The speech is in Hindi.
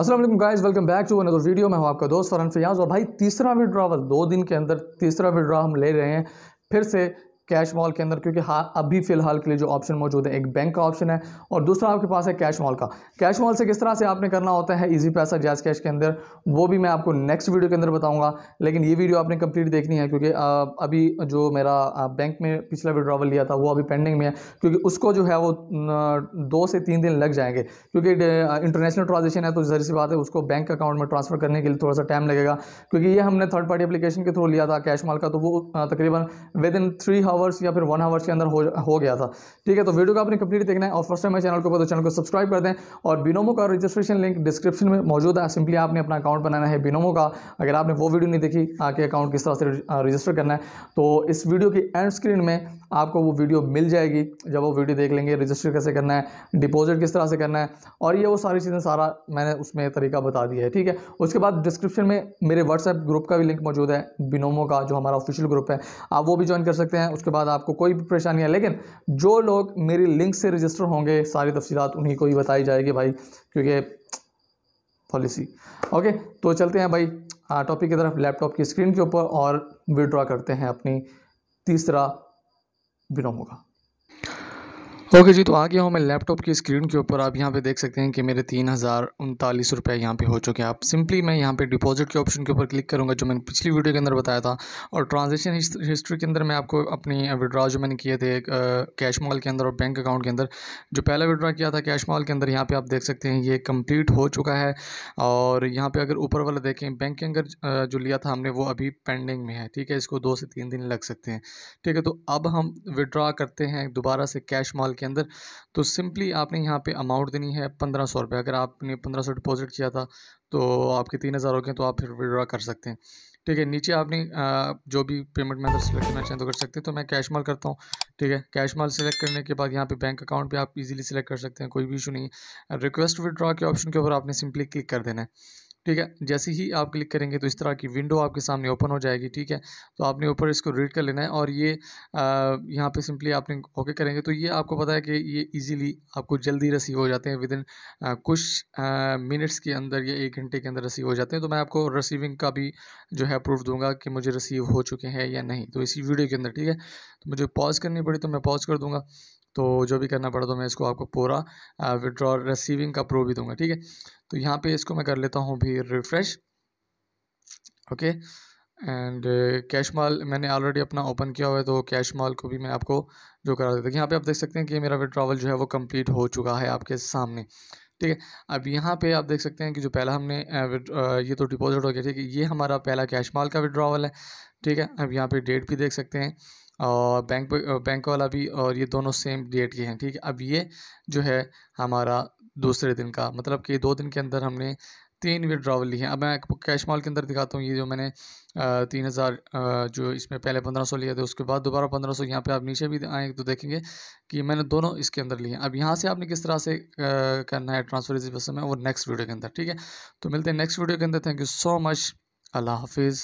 Aslam guys welcome back to another video मैं हूं आपका दोस्त फरन फयाज और भाई तीसरा विड्रावल दो दिन के अंदर तीसरा विड्रा हम ले रहे हैं फिर से कैश मॉल के अंदर क्योंकि हाँ अभी फ़िलहाल के लिए जो ऑप्शन मौजूद है एक बैंक का ऑप्शन है और दूसरा आपके पास है कैश मॉल का कैश मॉल से किस तरह से आपने करना होता है इजी पैसा जैस कैश के अंदर वो भी मैं आपको नेक्स्ट वीडियो के अंदर बताऊंगा लेकिन ये वीडियो आपने कंप्लीट देखनी है क्योंकि अभी जो मेरा बैंक में पिछला विड्रावल लिया था वो अभी पेंडिंग में है क्योंकि उसको जो है वो दो से तीन दिन लग जाएंगे क्योंकि इंटरनेशनल ट्रांजेक्शन है तो जहरी सी बात है उसको बैंक अकाउंट में ट्रांसफ़र करने के लिए थोड़ा सा टाइम लगेगा क्योंकि ये हमने थर्ड पार्टी अपलीकेशन के थ्रू लिया था कैश मॉल का तो वो तकरीबन विद इन थ्री आवर्स या फिर वन आवर्स के अंदर हो हो गया था ठीक है तो वीडियो को आपने कंप्लीट देखना है और फर्स्ट टाइम चैनल को तो चैनल को सब्सक्राइब कर दें और बिनोमो का रजिस्ट्रेशन लिंक डिस्क्रिप्शन में मौजूद है सिंपली आपने अपना अकाउंट बनाना है बिनोमो का अगर आपने वो वीडियो नहीं देखी आके अकाउंट किस तरह से रजिस्टर करना है तो इस वीडियो की एंड स्क्रीन में आपको वो वीडियो मिल जाएगी जब वो वीडियो देख लेंगे रजिस्टर कैसे करना है डिपॉजिट किस तरह से करना है और ये वो सारी चीज़ें सारा मैंने उसमें तरीका बता दिया है ठीक है उसके बाद डिस्क्रिप्शन में मेरे व्हाट्सएप ग्रुप का भी लिंक मौजूद है बिनोमो का जो हमारा ऑफिशियल ग्रुप है आप वो भी ज्वाइन कर सकते हैं उसके बाद आपको कोई भी परेशानी है लेकिन जो लोग मेरी लिंक से रजिस्टर होंगे सारी तफसीत उन्हीं को ही बताई जाएगी भाई क्योंकि पॉलिसी ओके तो चलते हैं भाई टॉपिक की तरफ लैपटॉप की स्क्रीन के ऊपर और विड्रॉ करते हैं अपनी तीसरा विनोम का ओके जी तो आ गया हूँ मैं लैपटॉप की स्क्रीन के ऊपर आप यहाँ पे देख सकते हैं कि मेरे तीन हज़ार उनतालीस रुपये यहाँ पर हो चुके हैं आप सिंपली मैं यहाँ पे डिपॉजिट के ऑप्शन के ऊपर क्लिक करूँगा जो मैंने पिछली वीडियो के अंदर बताया था और ट्रांजेक्शन हिस्ट्री के अंदर मैं आपको अपनी विड्रा जो मैंने किए थे कैश मॉल के अंदर और बैंक अकाउंट के अंदर जो पहला विड्रा किया था कैश मॉल के अंदर यहाँ पर आप देख सकते हैं ये कम्प्लीट हो चुका है और यहाँ पर अगर ऊपर वाला देखें बैंक के अंदर जो लिया था हमने वो अभी पेंडिंग में है ठीक है इसको दो से तीन दिन लग सकते हैं ठीक है तो अब हम विड्रा करते हैं दोबारा से कैश मॉल के के अंदर तो सिंपली आपने यहाँ पे अमाउंट देनी है पंद्रह सौ रुपये अगर आपने पंद्रह सौ डिपॉजिट किया था तो आपके तीन हज़ार हो गए तो आप फिर विड्रा कर सकते हैं ठीक है नीचे आपने जो भी पेमेंट मैथड सेलेक्ट करना चाहें तो कर सकते हैं तो मैं कैश माल करता हूँ ठीक है कैश माल सेलेक्ट करने के बाद यहाँ पे बैंक अकाउंट पे आप इजीली सेलेक्ट कर सकते हैं कोई भी इशू नहीं है रिक्वेस्ट विड्रॉ के ऑप्शन के ऊपर आपने सिंपली क्लिक कर देना है ठीक है जैसे ही आप क्लिक करेंगे तो इस तरह की विंडो आपके सामने ओपन हो जाएगी ठीक है तो आपने ऊपर इसको रीड कर लेना है और ये यहाँ पे सिंपली आपने ओके करेंगे तो ये आपको पता है कि ये इजीली आपको जल्दी रसीव हो जाते हैं विद इन कुछ मिनट्स के अंदर या एक घंटे के अंदर रसीव हो जाते हैं तो मैं आपको रसीविंग का भी जो है प्रूफ दूंगा कि मुझे रसीव हो चुके हैं या नहीं तो इसी वीडियो के अंदर ठीक है तो मुझे पॉज करनी पड़ी तो मैं पॉज कर दूँगा तो जो भी करना पड़ा तो मैं इसको आपको पूरा विड्रॉ रिसीविंग का प्रूफ भी दूंगा ठीक है तो यहाँ पे इसको मैं कर लेता हूँ भी refresh okay and cash mall मैंने ऑलरेडी अपना ओपन किया हुआ है तो कैश माल को भी मैं आपको जो करा देता हूँ यहाँ पे आप देख सकते हैं कि मेरा विड्रॉवल जो है वो कम्प्लीट हो चुका है आपके सामने ठीक है अब यहाँ पे आप देख सकते हैं कि जो पहला हमने ये तो डिपॉजिट हो गया ठीक है ये हमारा पहला कैश माल का विड्रॉवल है ठीक है अब यहाँ पे डेट भी देख सकते हैं और बैंक बैंक वाला भी और ये दोनों सेम डेट के हैं ठीक है अब ये जो है हमारा दूसरे दिन का मतलब कि दो दिन के अंदर हमने तीन विड्रावल ली हैं अब मैं कैश मॉल के अंदर दिखाता हूँ ये जो मैंने तीन हज़ार जो इसमें पहले पंद्रह सौ लिया था उसके बाद दोबारा पंद्रह सौ यहाँ पर आप नीचे भी आए तो देखेंगे कि मैंने दोनों इसके अंदर लिए हैं अब यहाँ से आपने किस तरह से करना है ट्रांसफर रिजर्वेशन में वो नेक्स्ट वीडियो के अंदर ठीक है तो मिलते हैं नेक्स्ट वीडियो के अंदर थैंक यू सो मच अल्लाह हाफिज़